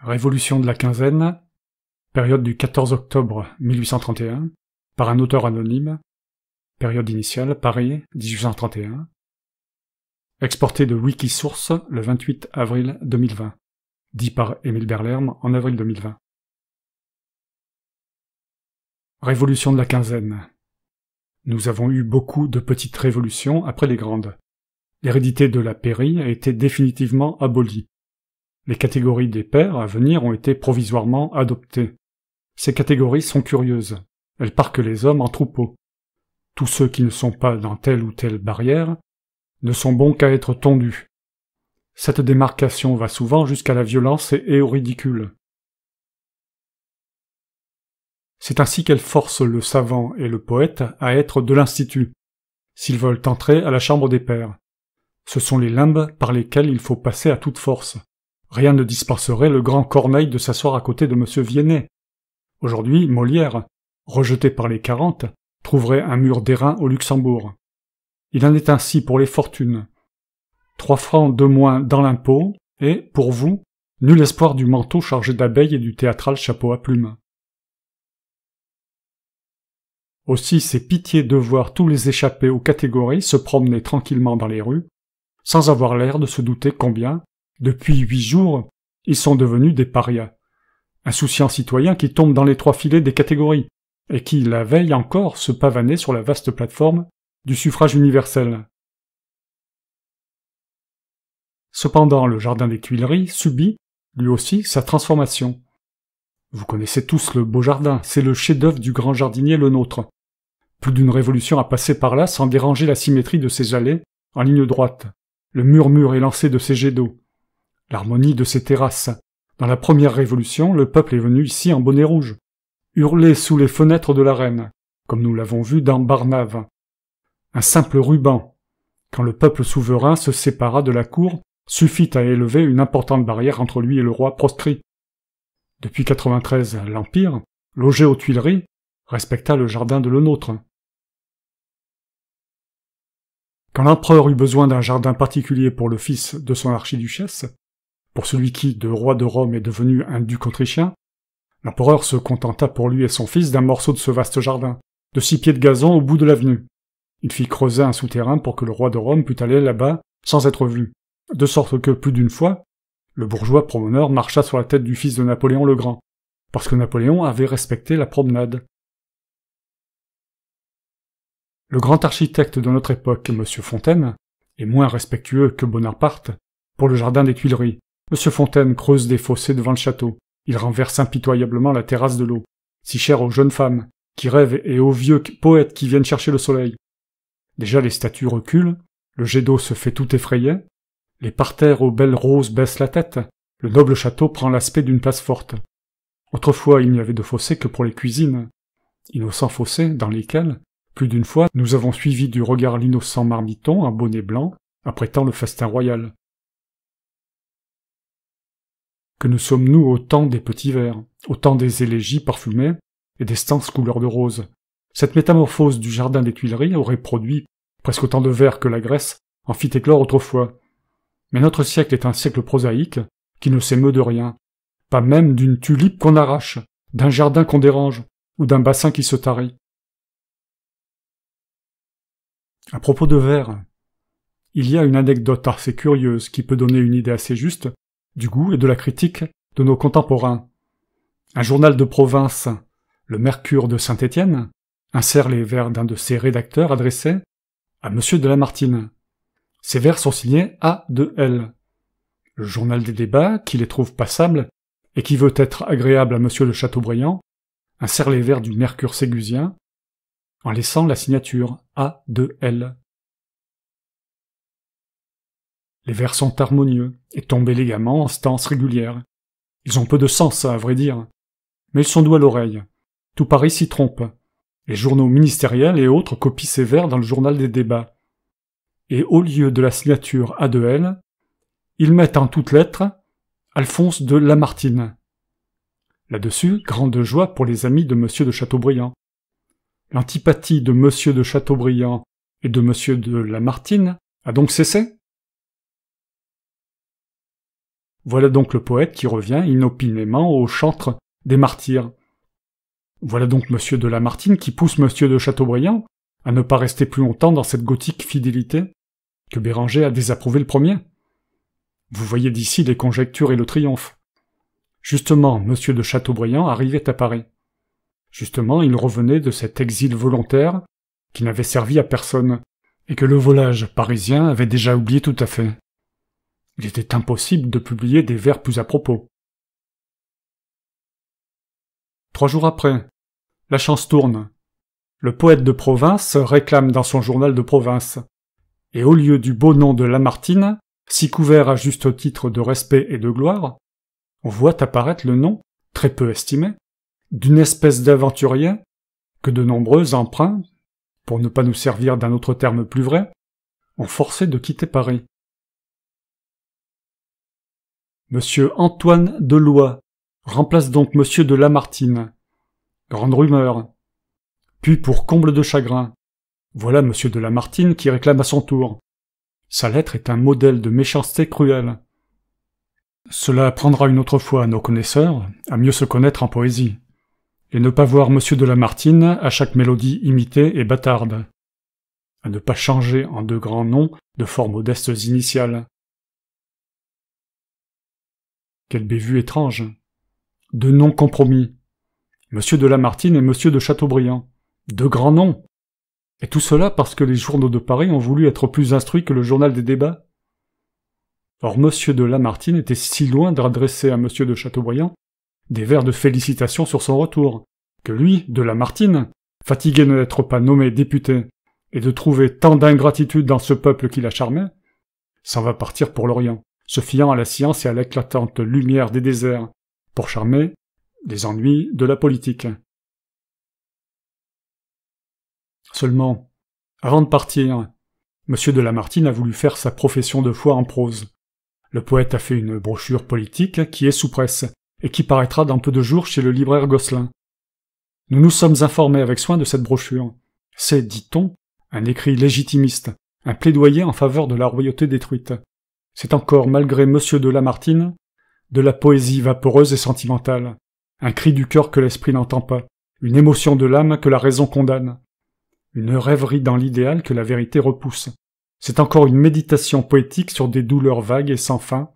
Révolution de la quinzaine, période du 14 octobre 1831, par un auteur anonyme, période initiale, Paris, 1831, exporté de Wikisource le 28 avril 2020, dit par Émile Berlerme en avril 2020. Révolution de la quinzaine. Nous avons eu beaucoup de petites révolutions après les grandes. L'hérédité de la pairie a été définitivement abolie. Les catégories des pères à venir ont été provisoirement adoptées. Ces catégories sont curieuses. Elles parquent les hommes en troupeaux. Tous ceux qui ne sont pas dans telle ou telle barrière ne sont bons qu'à être tondus. Cette démarcation va souvent jusqu'à la violence et au ridicule. C'est ainsi qu'elle force le savant et le poète à être de l'institut, s'ils veulent entrer à la chambre des pères. Ce sont les limbes par lesquels il faut passer à toute force, Rien ne disperserait le grand Corneille de s'asseoir à côté de M. Viennet. Aujourd'hui, Molière, rejeté par les quarante, trouverait un mur d'airain au Luxembourg. Il en est ainsi pour les fortunes. Trois francs de moins dans l'impôt, et, pour vous, nul espoir du manteau chargé d'abeilles et du théâtral chapeau à plumes. Aussi, c'est pitié de voir tous les échappés aux catégories se promener tranquillement dans les rues, sans avoir l'air de se douter combien, depuis huit jours, ils sont devenus des parias. Insouciants citoyens qui tombent dans les trois filets des catégories, et qui, la veille encore, se pavanaient sur la vaste plateforme du suffrage universel. Cependant, le jardin des Tuileries subit, lui aussi, sa transformation. Vous connaissez tous le beau jardin, c'est le chef-d'œuvre du grand jardinier le nôtre. Plus d'une révolution a passé par là sans déranger la symétrie de ses allées en ligne droite, le murmure élancé de ses jets d'eau, l'harmonie de ses terrasses. Dans la première révolution, le peuple est venu ici en bonnet rouge, hurler sous les fenêtres de la reine, comme nous l'avons vu dans Barnave. Un simple ruban, quand le peuple souverain se sépara de la cour, suffit à élever une importante barrière entre lui et le roi proscrit. Depuis 93, l'Empire, logé aux Tuileries, respecta le jardin de le nôtre. Quand l'empereur eut besoin d'un jardin particulier pour le fils de son archiduchesse, pour celui qui, de roi de Rome, est devenu un duc autrichien, l'empereur se contenta pour lui et son fils d'un morceau de ce vaste jardin, de six pieds de gazon au bout de l'avenue. Il fit creuser un souterrain pour que le roi de Rome pût aller là-bas sans être vu, de sorte que, plus d'une fois, le bourgeois promeneur marcha sur la tête du fils de Napoléon le Grand, parce que Napoléon avait respecté la promenade. Le grand architecte de notre époque, M. Fontaine, est moins respectueux que Bonaparte pour le jardin des Tuileries, Monsieur Fontaine creuse des fossés devant le château. Il renverse impitoyablement la terrasse de l'eau, si chère aux jeunes femmes, qui rêvent et aux vieux poètes qui viennent chercher le soleil. Déjà les statues reculent, le jet d'eau se fait tout effrayé, les parterres aux belles roses baissent la tête, le noble château prend l'aspect d'une place forte. Autrefois il n'y avait de fossé que pour les cuisines, innocents fossés dans lesquels, plus d'une fois, nous avons suivi du regard l'innocent marmiton à bonnet blanc, apprêtant le festin royal que ne sommes-nous au temps des petits vers, au temps des élégies parfumées et des stances couleur de rose. Cette métamorphose du jardin des Tuileries aurait produit presque autant de vers que la Grèce en fit éclore autrefois. Mais notre siècle est un siècle prosaïque qui ne s'émeut de rien, pas même d'une tulipe qu'on arrache, d'un jardin qu'on dérange ou d'un bassin qui se tarit. À propos de vers, il y a une anecdote assez curieuse qui peut donner une idée assez juste du goût et de la critique de nos contemporains. Un journal de province, le Mercure de Saint-Étienne, insère les vers d'un de ses rédacteurs adressés à M. de Lamartine. Ces vers sont signés A de L. Le journal des débats, qui les trouve passables et qui veut être agréable à M. de Chateaubriand, insère les vers du Mercure ségusien en laissant la signature A de L. Les vers sont harmonieux et tombent élégamment en stances régulières. Ils ont peu de sens, à vrai dire. Mais ils sont doux à l'oreille. Tout Paris s'y trompe. Les journaux ministériels et autres copient ces vers dans le journal des débats. Et au lieu de la signature A de L, ils mettent en toutes lettres Alphonse de Lamartine. Là-dessus, grande joie pour les amis de M. de Chateaubriand. L'antipathie de M. de Chateaubriand et de M. de Lamartine a donc cessé Voilà donc le poète qui revient inopinément au chantre des martyrs. Voilà donc monsieur de Lamartine qui pousse monsieur de Chateaubriand à ne pas rester plus longtemps dans cette gothique fidélité que Béranger a désapprouvé le premier. Vous voyez d'ici les conjectures et le triomphe. Justement, monsieur de Chateaubriand arrivait à Paris. Justement, il revenait de cet exil volontaire qui n'avait servi à personne, et que le volage parisien avait déjà oublié tout à fait. Il était impossible de publier des vers plus à propos. Trois jours après, la chance tourne. Le poète de province réclame dans son journal de province. Et au lieu du beau nom de Lamartine, si couvert à juste titre de respect et de gloire, on voit apparaître le nom, très peu estimé, d'une espèce d'aventurier que de nombreux emprunts, pour ne pas nous servir d'un autre terme plus vrai, ont forcé de quitter Paris. Monsieur Antoine Deloye remplace donc Monsieur de Lamartine. Grande rumeur. Puis pour comble de chagrin, voilà Monsieur de Lamartine qui réclame à son tour. Sa lettre est un modèle de méchanceté cruelle. Cela apprendra une autre fois à nos connaisseurs à mieux se connaître en poésie, et ne pas voir Monsieur de Lamartine à chaque mélodie imitée et bâtarde, à ne pas changer en deux grands noms de formes modestes initiales, quelle bévue étrange. De noms compromis. Monsieur de Lamartine et Monsieur de Chateaubriand. De grands noms. Et tout cela parce que les journaux de Paris ont voulu être plus instruits que le journal des débats. Or Monsieur de Lamartine était si loin d'adresser à Monsieur de Chateaubriand des vers de félicitations sur son retour, que lui, de Lamartine, fatigué de n'être pas nommé député et de trouver tant d'ingratitude dans ce peuple qui la charmait, s'en va partir pour l'Orient se fiant à la science et à l'éclatante lumière des déserts, pour charmer les ennuis de la politique. Seulement, avant de partir, M. de Lamartine a voulu faire sa profession de foi en prose. Le poète a fait une brochure politique qui est sous presse et qui paraîtra dans peu de jours chez le libraire Gosselin. Nous nous sommes informés avec soin de cette brochure. C'est, dit-on, un écrit légitimiste, un plaidoyer en faveur de la royauté détruite. C'est encore, malgré Monsieur de Lamartine, de la poésie vaporeuse et sentimentale, un cri du cœur que l'esprit n'entend pas, une émotion de l'âme que la raison condamne, une rêverie dans l'idéal que la vérité repousse. C'est encore une méditation poétique sur des douleurs vagues et sans fin,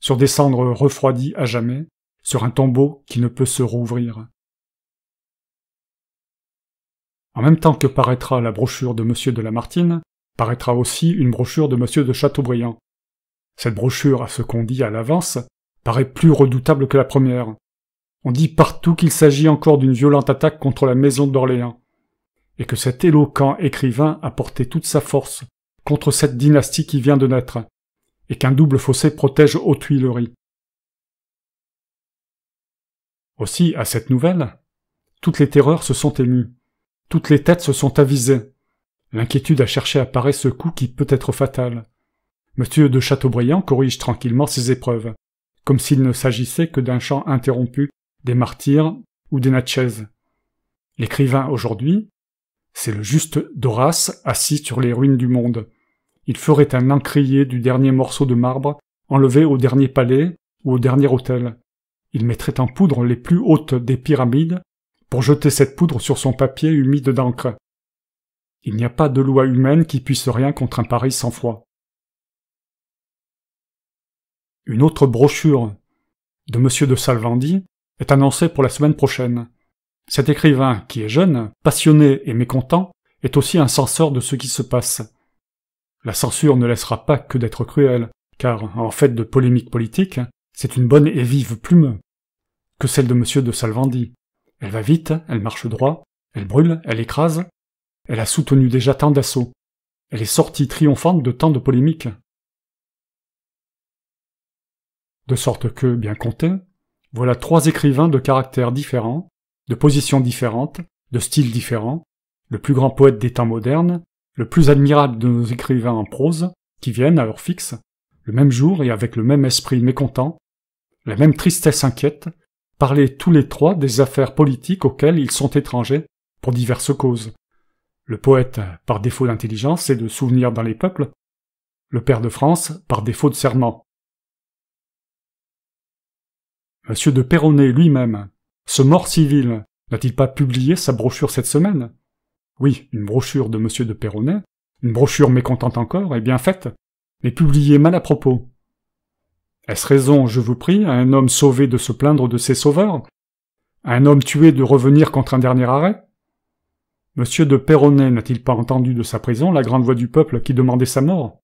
sur des cendres refroidies à jamais, sur un tombeau qui ne peut se rouvrir. En même temps que paraîtra la brochure de M. de Lamartine, paraîtra aussi une brochure de M. de Chateaubriand, cette brochure, à ce qu'on dit à l'avance, paraît plus redoutable que la première. On dit partout qu'il s'agit encore d'une violente attaque contre la maison d'Orléans, et que cet éloquent écrivain a porté toute sa force contre cette dynastie qui vient de naître, et qu'un double fossé protège aux Tuileries. Aussi, à cette nouvelle, toutes les terreurs se sont émues, toutes les têtes se sont avisées. L'inquiétude a cherché à paraître ce coup qui peut être fatal, Monsieur de Chateaubriand corrige tranquillement ses épreuves, comme s'il ne s'agissait que d'un chant interrompu des martyrs ou des natchez. L'écrivain aujourd'hui, c'est le juste d'Horace assis sur les ruines du monde. Il ferait un encrier du dernier morceau de marbre enlevé au dernier palais ou au dernier hôtel. Il mettrait en poudre les plus hautes des pyramides pour jeter cette poudre sur son papier humide d'encre. Il n'y a pas de loi humaine qui puisse rien contre un pareil sans froid une autre brochure de M. de Salvandi est annoncée pour la semaine prochaine. Cet écrivain, qui est jeune, passionné et mécontent, est aussi un censeur de ce qui se passe. La censure ne laissera pas que d'être cruelle, car, en fait de polémique politique, c'est une bonne et vive plume que celle de M. de Salvandi. Elle va vite, elle marche droit, elle brûle, elle écrase, elle a soutenu déjà tant d'assauts. Elle est sortie triomphante de tant de polémiques. De sorte que, bien compté, voilà trois écrivains de caractères différents, de positions différentes, de styles différents, le plus grand poète des temps modernes, le plus admirable de nos écrivains en prose, qui viennent à l'heure fixe, le même jour et avec le même esprit mécontent, la même tristesse inquiète, parler tous les trois des affaires politiques auxquelles ils sont étrangers, pour diverses causes. Le poète, par défaut d'intelligence et de souvenirs dans les peuples, le père de France, par défaut de serment, Monsieur de Perronnet lui-même, ce mort civil, n'a-t-il pas publié sa brochure cette semaine Oui, une brochure de Monsieur de Perronnet, une brochure mécontente encore et bien faite, mais publiée mal à propos. Est-ce raison, je vous prie, à un homme sauvé de se plaindre de ses sauveurs À un homme tué de revenir contre un dernier arrêt Monsieur de Perronnet n'a-t-il pas entendu de sa prison la grande voix du peuple qui demandait sa mort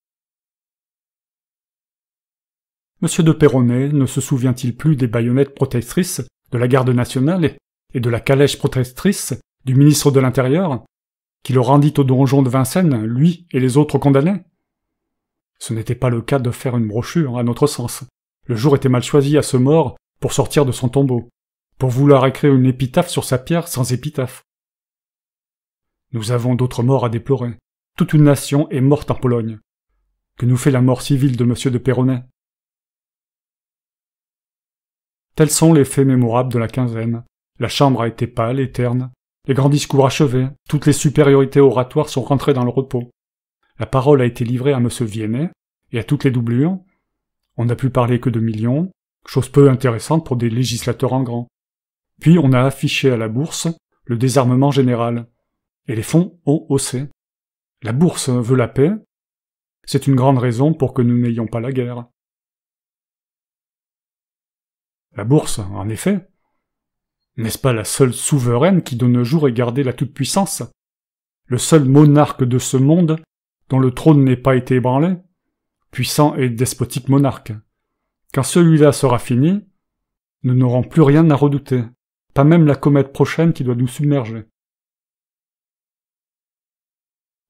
Monsieur de Perronnet ne se souvient-il plus des baïonnettes protectrices, de la garde nationale et de la calèche protectrice du ministre de l'Intérieur, qui le rendit au donjon de Vincennes, lui et les autres condamnés Ce n'était pas le cas de faire une brochure, à notre sens. Le jour était mal choisi à ce mort pour sortir de son tombeau, pour vouloir écrire une épitaphe sur sa pierre sans épitaphe. Nous avons d'autres morts à déplorer. Toute une nation est morte en Pologne. Que nous fait la mort civile de M. de Perronnet Tels sont les faits mémorables de la quinzaine. La chambre a été pâle et terne, les grands discours achevés, toutes les supériorités oratoires sont rentrées dans le repos. La parole a été livrée à M. Viennet et à toutes les doublures. On n'a pu parler que de millions, chose peu intéressante pour des législateurs en grand. Puis on a affiché à la bourse le désarmement général. Et les fonds ont haussé. La bourse veut la paix. C'est une grande raison pour que nous n'ayons pas la guerre. La bourse, en effet. N'est-ce pas la seule souveraine qui de nos jours ait la toute-puissance Le seul monarque de ce monde dont le trône n'ait pas été ébranlé Puissant et despotique monarque. Quand celui-là sera fini, nous n'aurons plus rien à redouter, pas même la comète prochaine qui doit nous submerger.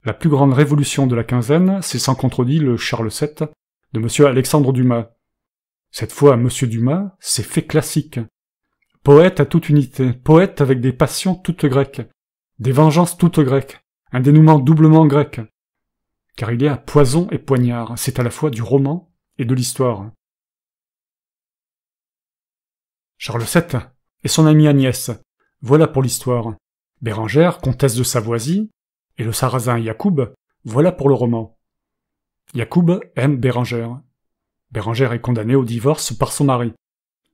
La plus grande révolution de la quinzaine, c'est sans contredit le Charles VII de M. Alexandre Dumas, cette fois, Monsieur Dumas c'est fait classique. Poète à toute unité, poète avec des passions toutes grecques, des vengeances toutes grecques, un dénouement doublement grec. Car il y a poison et poignard, c'est à la fois du roman et de l'histoire. Charles VII et son amie Agnès, voilà pour l'histoire. Bérangère, comtesse de Savoisie, et le sarrasin Yacoub, voilà pour le roman. Yacoub aime Bérangère, Bérangère est condamnée au divorce par son mari,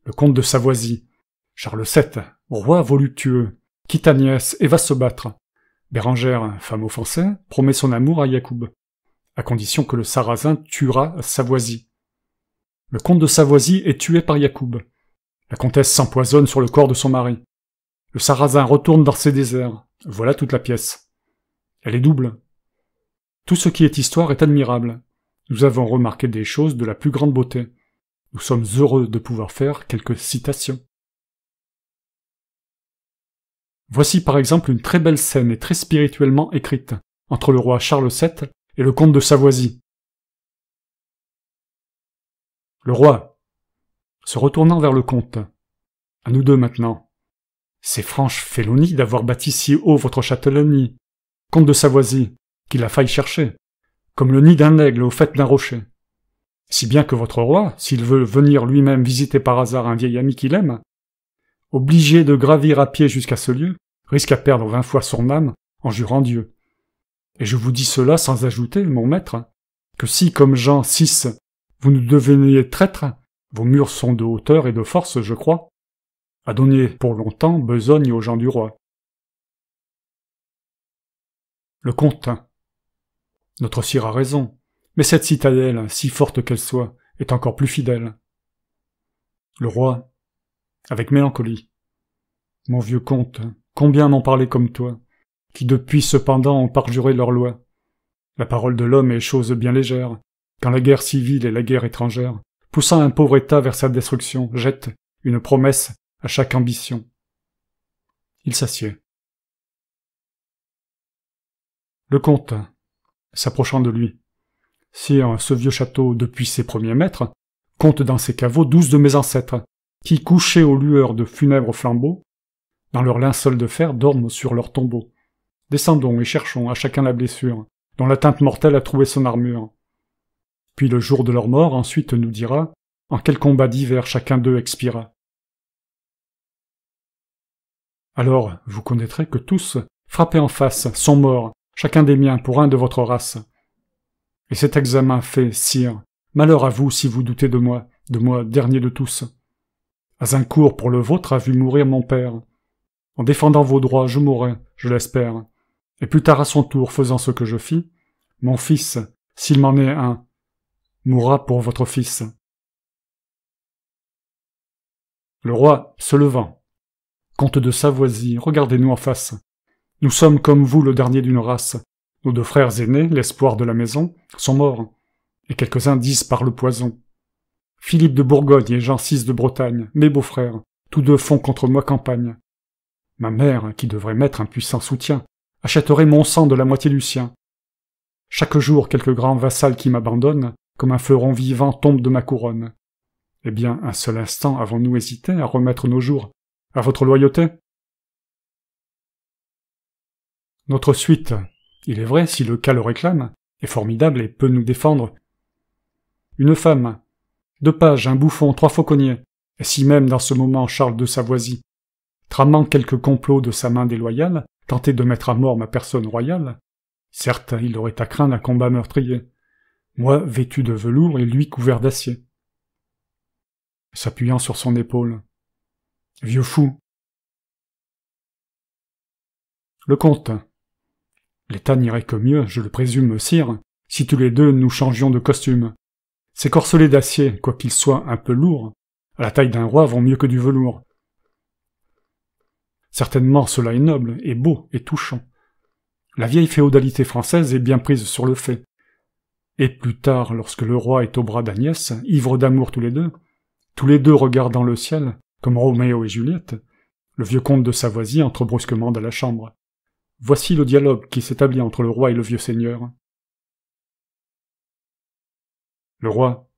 le comte de Savoisie. Charles VII, roi voluptueux, quitte Agnès et va se battre. Bérangère, femme offensée, promet son amour à Yacoub, à condition que le Sarrasin tuera Savoisie. Le comte de Savoisie est tué par Yacoub. La comtesse s'empoisonne sur le corps de son mari. Le Sarrasin retourne dans ses déserts. Voilà toute la pièce. Elle est double. Tout ce qui est histoire est admirable, nous avons remarqué des choses de la plus grande beauté. Nous sommes heureux de pouvoir faire quelques citations. Voici par exemple une très belle scène et très spirituellement écrite entre le roi Charles VII et le comte de Savoisy. Le roi, se retournant vers le comte. À nous deux maintenant. C'est franche félonie d'avoir bâti si haut votre châtellenie. Comte de Savoisy, qu'il a failli chercher comme le nid d'un aigle au fait d'un rocher. Si bien que votre roi, s'il veut venir lui-même visiter par hasard un vieil ami qu'il aime, obligé de gravir à pied jusqu'à ce lieu, risque à perdre vingt fois son âme en jurant Dieu. Et je vous dis cela sans ajouter, mon maître, que si, comme Jean VI, vous nous deveniez traître, vos murs sont de hauteur et de force, je crois, à donner pour longtemps besogne aux gens du roi. Le comte notre sire a raison, mais cette citadelle, si forte qu'elle soit, est encore plus fidèle. Le roi, avec mélancolie. Mon vieux comte, combien m'en parler comme toi, qui depuis cependant ont parjuré leurs lois. La parole de l'homme est chose bien légère, quand la guerre civile et la guerre étrangère, poussant un pauvre État vers sa destruction, jette une promesse à chaque ambition. Il s'assied. Le comte, s'approchant de lui. Si euh, ce vieux château, depuis ses premiers maîtres, compte dans ses caveaux douze de mes ancêtres, qui, couchés aux lueurs de funèbres flambeaux, dans leur linceul de fer dorment sur leurs tombeaux. Descendons et cherchons à chacun la blessure, dont l'atteinte mortelle a trouvé son armure. Puis le jour de leur mort ensuite nous dira en quel combat divers chacun d'eux expira. Alors vous connaîtrez que tous, frappés en face, sont morts, chacun des miens pour un de votre race. Et cet examen fait, sire, malheur à vous si vous doutez de moi, de moi dernier de tous. À un cours pour le vôtre, a vu mourir mon père. En défendant vos droits, je mourrai, je l'espère. Et plus tard à son tour, faisant ce que je fis, mon fils, s'il m'en est un, mourra pour votre fils. Le roi, se levant, comte de Savoie, regardez-nous en face. Nous sommes comme vous le dernier d'une race. Nos deux frères aînés, l'espoir de la maison, sont morts, et quelques-uns disent par le poison. Philippe de Bourgogne et Jean VI de Bretagne, mes beaux-frères, tous deux font contre moi campagne. Ma mère, qui devrait mettre un puissant soutien, achèterait mon sang de la moitié du sien. Chaque jour, quelque grand vassal qui m'abandonne, comme un fleuron vivant, tombe de ma couronne. Eh bien, un seul instant avons-nous hésité à remettre nos jours à votre loyauté notre suite, il est vrai, si le cas le réclame, est formidable et peut nous défendre. Une femme, deux pages, un bouffon, trois fauconniers, et si même dans ce moment Charles de Savoisy, tramant quelque complot de sa main déloyale, tentait de mettre à mort ma personne royale, certes il aurait à craindre un combat meurtrier, moi vêtu de velours et lui couvert d'acier. S'appuyant sur son épaule. Vieux fou. Le comte, L'État n'irait que mieux, je le présume, sire, si tous les deux nous changions de costume. Ces corselets d'acier, quoiqu'ils soient un peu lourds, à la taille d'un roi vont mieux que du velours. Certainement cela est noble, et beau, et touchant. La vieille féodalité française est bien prise sur le fait. Et plus tard, lorsque le roi est au bras d'Agnès, ivre d'amour tous les deux, tous les deux regardant le ciel, comme Roméo et Juliette, le vieux comte de Savoisy entre brusquement dans la chambre. Voici le dialogue qui s'établit entre le roi et le vieux seigneur. Le roi.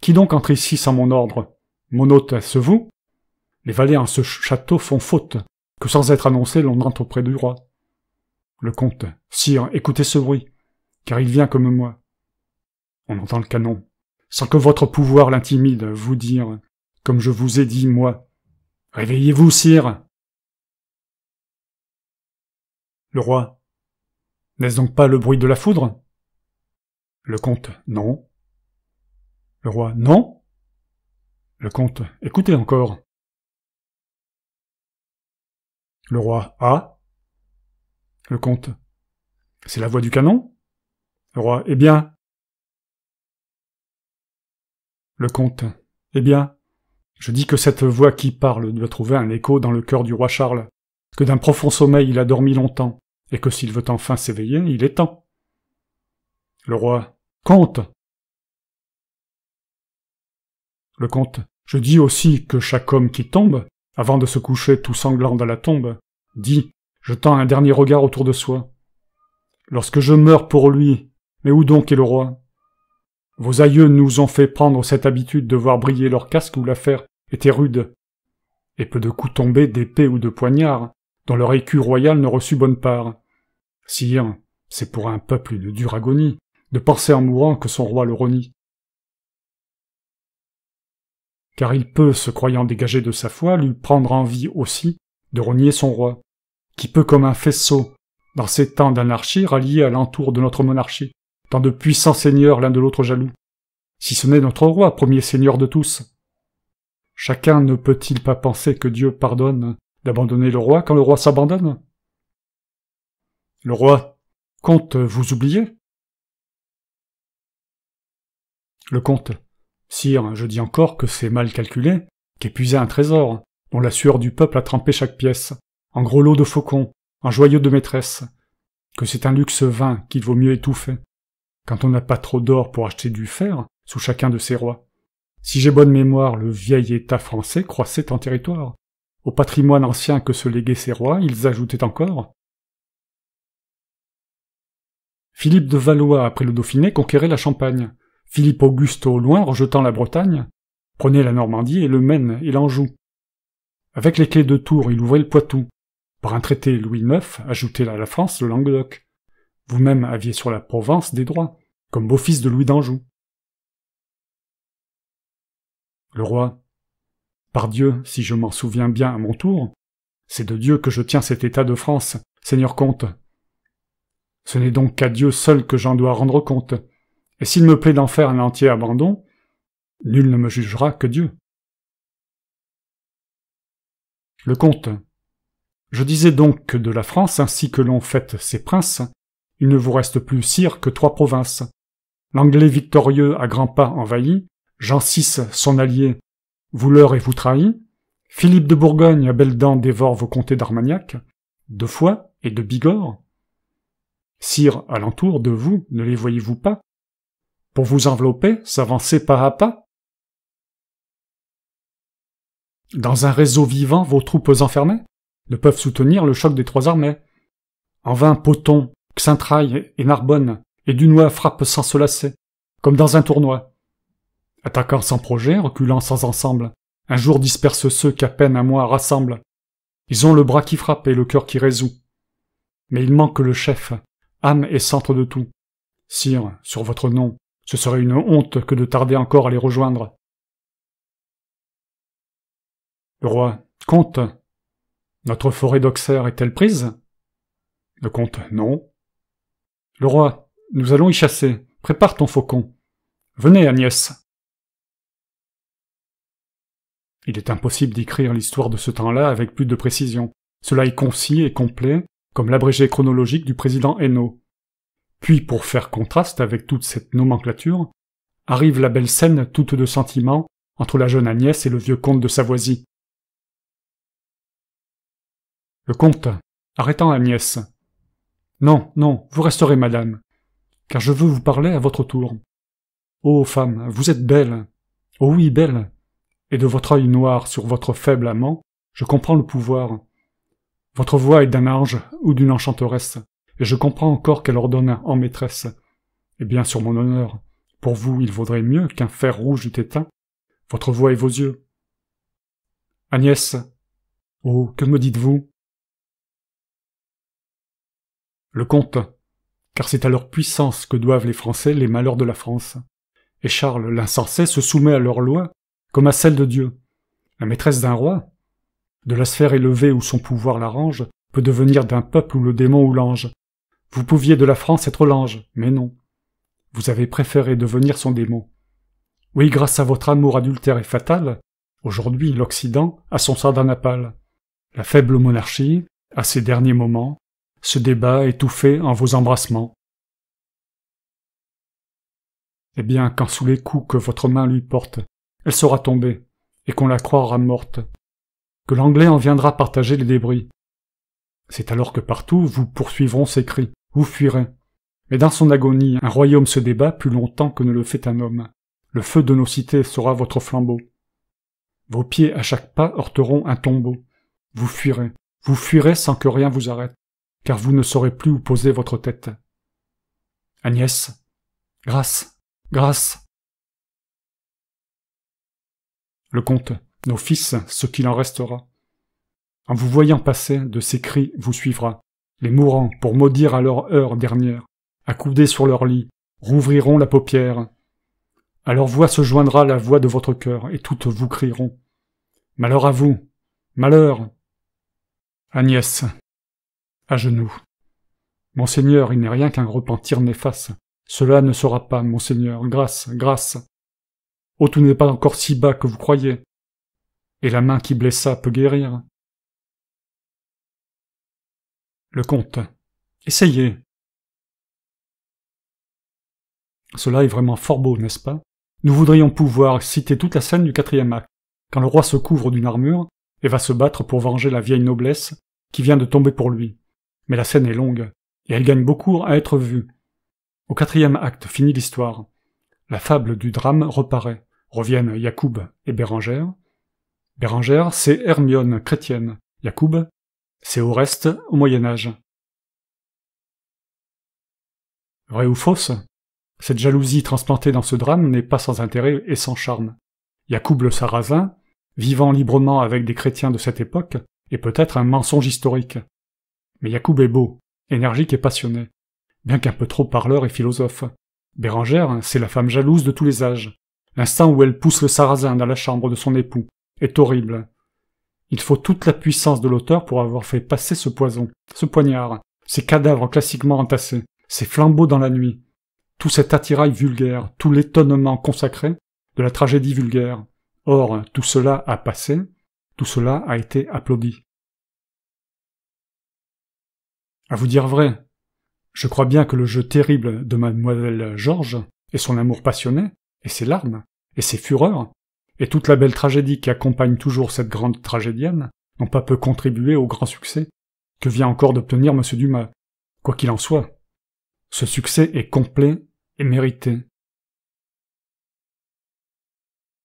Qui donc entre ici sans mon ordre Mon hôte, est-ce vous Les valets en ce château font faute, que sans être annoncé l'on entre auprès du roi. Le comte. Sire, écoutez ce bruit, car il vient comme moi. On entend le canon, sans que votre pouvoir l'intimide, vous dire, comme je vous ai dit, moi. Réveillez-vous, sire le roi. N'est-ce donc pas le bruit de la foudre Le comte. Non. Le roi. Non. Le comte. Écoutez encore. Le roi. Ah. Le comte. C'est la voix du canon Le roi. Eh bien. Le comte. Eh bien. Je dis que cette voix qui parle doit trouver un écho dans le cœur du roi Charles que d'un profond sommeil il a dormi longtemps, et que s'il veut enfin s'éveiller, il est temps. Le roi Comte. Le comte. Je dis aussi que chaque homme qui tombe, avant de se coucher tout sanglant dans la tombe, dit, tends un dernier regard autour de soi. Lorsque je meurs pour lui, mais où donc est le roi? Vos aïeux nous ont fait prendre cette habitude de voir briller leur casque où l'affaire était rude, et peu de coups tombés d'épée ou de poignard, dont leur écu royal ne reçut bonne part. si c'est pour un peuple une dure agonie de penser en mourant que son roi le renie. Car il peut, se croyant dégagé de sa foi, lui prendre envie aussi de renier son roi, qui peut comme un faisceau, dans ces temps d'anarchie, rallier à l'entour de notre monarchie, tant de puissants seigneurs l'un de l'autre jaloux, si ce n'est notre roi, premier seigneur de tous. Chacun ne peut-il pas penser que Dieu pardonne d'abandonner le roi quand le roi s'abandonne Le roi compte vous oubliez ?»« Le comte. Sire, je dis encore que c'est mal calculé, qu'épuiser un trésor, dont la sueur du peuple a trempé chaque pièce, en gros lot de faucons, en joyaux de maîtresse, que c'est un luxe vain qu'il vaut mieux étouffer, quand on n'a pas trop d'or pour acheter du fer sous chacun de ses rois. Si j'ai bonne mémoire, le vieil État français croissait en territoire, au patrimoine ancien que se léguaient ces rois, ils ajoutaient encore Philippe de Valois, après le Dauphiné, conquérait la Champagne. Philippe Auguste au loin, rejetant la Bretagne, prenait la Normandie et le Maine et l'Anjou. Avec les clés de Tours, il ouvrait le Poitou. Par un traité Louis IX, ajoutait à la France le Languedoc. Vous-même aviez sur la Provence des droits, comme beau-fils de Louis d'Anjou. Le roi, par Dieu, si je m'en souviens bien à mon tour, c'est de Dieu que je tiens cet état de France, seigneur comte. Ce n'est donc qu'à Dieu seul que j'en dois rendre compte, et s'il me plaît d'en faire un entier abandon, nul ne me jugera que Dieu. Le comte. Je disais donc que de la France, ainsi que l'ont fait ses princes, il ne vous reste plus, sire, que trois provinces. L'anglais victorieux à grands pas envahi, Jean VI, son allié, vous et vous trahis Philippe de Bourgogne à belles dents dévore vos comtés d'Armagnac, de Foix et de Bigorre. Sire, alentour de vous, ne les voyez-vous pas Pour vous envelopper, s'avancer pas à pas Dans un réseau vivant, vos troupes enfermées ne peuvent soutenir le choc des trois armées. En vain, Poton, Xintraille et Narbonne et Dunois frappent sans se lasser, comme dans un tournoi attaquant sans projet, reculant sans ensemble, un jour disperse ceux qu'à peine un mois rassemble. Ils ont le bras qui frappe et le cœur qui résout. Mais il manque le chef, âme et centre de tout. Sire, sur votre nom, ce serait une honte que de tarder encore à les rejoindre. Le roi, comte, notre forêt d'Auxerre est-elle prise Le comte, non. Le roi, nous allons y chasser. Prépare ton faucon. Venez, Agnès. Il est impossible d'écrire l'histoire de ce temps-là avec plus de précision. Cela est concis et complet, comme l'abrégé chronologique du président Hainaut. Puis, pour faire contraste avec toute cette nomenclature, arrive la belle scène toute de sentiments entre la jeune Agnès et le vieux comte de Savoisy. Le comte, arrêtant Agnès. Non, non, vous resterez, madame, car je veux vous parler à votre tour. Ô oh, femme, vous êtes belle. Oh oui, belle et de votre œil noir sur votre faible amant, je comprends le pouvoir. Votre voix est d'un ange ou d'une enchanteresse, et je comprends encore qu'elle ordonne en maîtresse. Eh bien, sur mon honneur, pour vous, il vaudrait mieux qu'un fer rouge eût éteint votre voix et vos yeux. Agnès, oh, que me dites-vous Le comte, car c'est à leur puissance que doivent les Français les malheurs de la France. Et Charles, l'insensé, se soumet à leur loi comme à celle de Dieu. La maîtresse d'un roi, de la sphère élevée où son pouvoir l'arrange, peut devenir d'un peuple ou le démon ou l'ange. Vous pouviez de la France être l'ange, mais non. Vous avez préféré devenir son démon. Oui, grâce à votre amour adultère et fatal, aujourd'hui l'Occident a son sardanapale. La faible monarchie, à ses derniers moments, se débat étouffé en vos embrassements. Eh bien, quand sous les coups que votre main lui porte, sera tombée, et qu'on la croira morte, que l'Anglais en viendra partager les débris. C'est alors que partout vous poursuivront ses cris, vous fuirez. Mais dans son agonie, un royaume se débat plus longtemps que ne le fait un homme. Le feu de nos cités sera votre flambeau. Vos pieds à chaque pas heurteront un tombeau. Vous fuirez, vous fuirez sans que rien vous arrête, car vous ne saurez plus où poser votre tête. Agnès, grâce, grâce, le comte, nos fils, ce qu'il en restera. En vous voyant passer, de ces cris vous suivra. Les mourants, pour maudire à leur heure dernière, accoudés sur leur lit, rouvriront la paupière. À leur voix se joindra la voix de votre cœur, et toutes vous crieront. Malheur à vous. Malheur. Agnès. À genoux. Monseigneur, il n'est rien qu'un repentir néfaste. Cela ne sera pas, monseigneur, grâce, grâce, Oh, tout n'est pas encore si bas que vous croyez. Et la main qui blessa peut guérir. Le comte. Essayez. Cela est vraiment fort beau, n'est-ce pas Nous voudrions pouvoir citer toute la scène du quatrième acte, quand le roi se couvre d'une armure et va se battre pour venger la vieille noblesse qui vient de tomber pour lui. Mais la scène est longue, et elle gagne beaucoup à être vue. Au quatrième acte finit l'histoire. La fable du drame reparaît reviennent Yacoub et Bérangère. Bérangère, c'est Hermione chrétienne. Yacoub, c'est Oreste au Moyen Âge. Vrai ou fausse Cette jalousie transplantée dans ce drame n'est pas sans intérêt et sans charme. Yacoub le Sarrasin, vivant librement avec des chrétiens de cette époque, est peut-être un mensonge historique. Mais Yacoub est beau, énergique et passionné, bien qu'un peu trop parleur et philosophe. Bérangère, c'est la femme jalouse de tous les âges, L'instant où elle pousse le sarrasin dans la chambre de son époux est horrible. Il faut toute la puissance de l'auteur pour avoir fait passer ce poison, ce poignard, ces cadavres classiquement entassés, ces flambeaux dans la nuit, tout cet attirail vulgaire, tout l'étonnement consacré de la tragédie vulgaire. Or, tout cela a passé, tout cela a été applaudi. À vous dire vrai, je crois bien que le jeu terrible de mademoiselle Georges et son amour passionné et ses larmes, et ses fureurs, et toute la belle tragédie qui accompagne toujours cette grande tragédienne, n'ont pas peu contribué au grand succès que vient encore d'obtenir M. Dumas. Quoi qu'il en soit, ce succès est complet et mérité.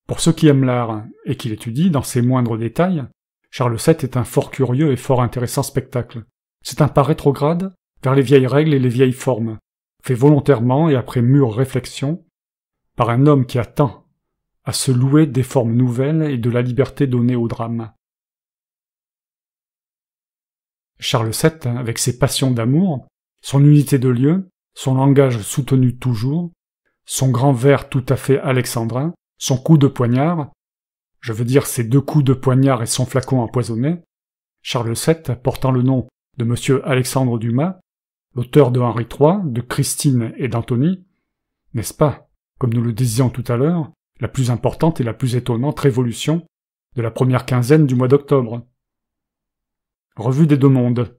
Pour ceux qui aiment l'art et qui l'étudient dans ses moindres détails, Charles VII est un fort curieux et fort intéressant spectacle. C'est un pas rétrograde vers les vieilles règles et les vieilles formes, fait volontairement et après mûre réflexion par un homme qui attend à se louer des formes nouvelles et de la liberté donnée au drame. Charles VII, avec ses passions d'amour, son unité de lieu, son langage soutenu toujours, son grand verre tout à fait alexandrin, son coup de poignard, je veux dire ses deux coups de poignard et son flacon empoisonné, Charles VII, portant le nom de M. Alexandre Dumas, l'auteur de Henri III, de Christine et d'Anthony, n'est-ce pas comme nous le disions tout à l'heure, la plus importante et la plus étonnante révolution de la première quinzaine du mois d'octobre. Revue des deux mondes.